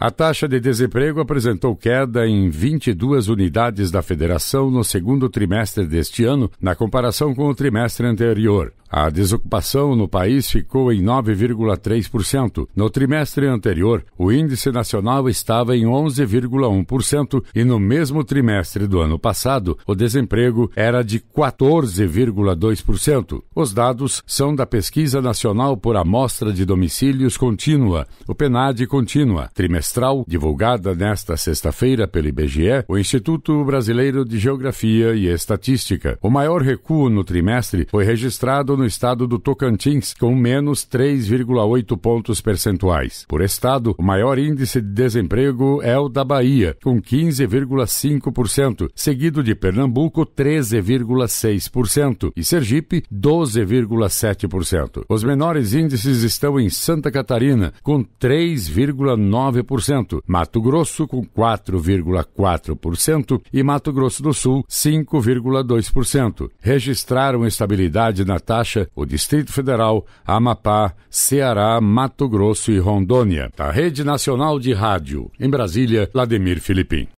A taxa de desemprego apresentou queda em 22 unidades da federação no segundo trimestre deste ano, na comparação com o trimestre anterior. A desocupação no país ficou em 9,3%. No trimestre anterior, o índice nacional estava em 11,1% e no mesmo trimestre do ano passado, o desemprego era de 14,2%. Os dados são da Pesquisa Nacional por Amostra de Domicílios Contínua, o PNAD Contínua, trimestral, divulgada nesta sexta-feira pelo IBGE, o Instituto Brasileiro de Geografia e Estatística. O maior recuo no trimestre foi registrado no estado do Tocantins, com menos 3,8 pontos percentuais. Por estado, o maior índice de desemprego é o da Bahia, com 15,5%, seguido de Pernambuco, 13,6%, e Sergipe, 12,7%. Os menores índices estão em Santa Catarina, com 3,9%, Mato Grosso, com 4,4% e Mato Grosso do Sul, 5,2%. Registraram estabilidade na taxa Baixa, o Distrito Federal, Amapá, Ceará, Mato Grosso e Rondônia. Da Rede Nacional de Rádio. Em Brasília, Vladimir Filipim.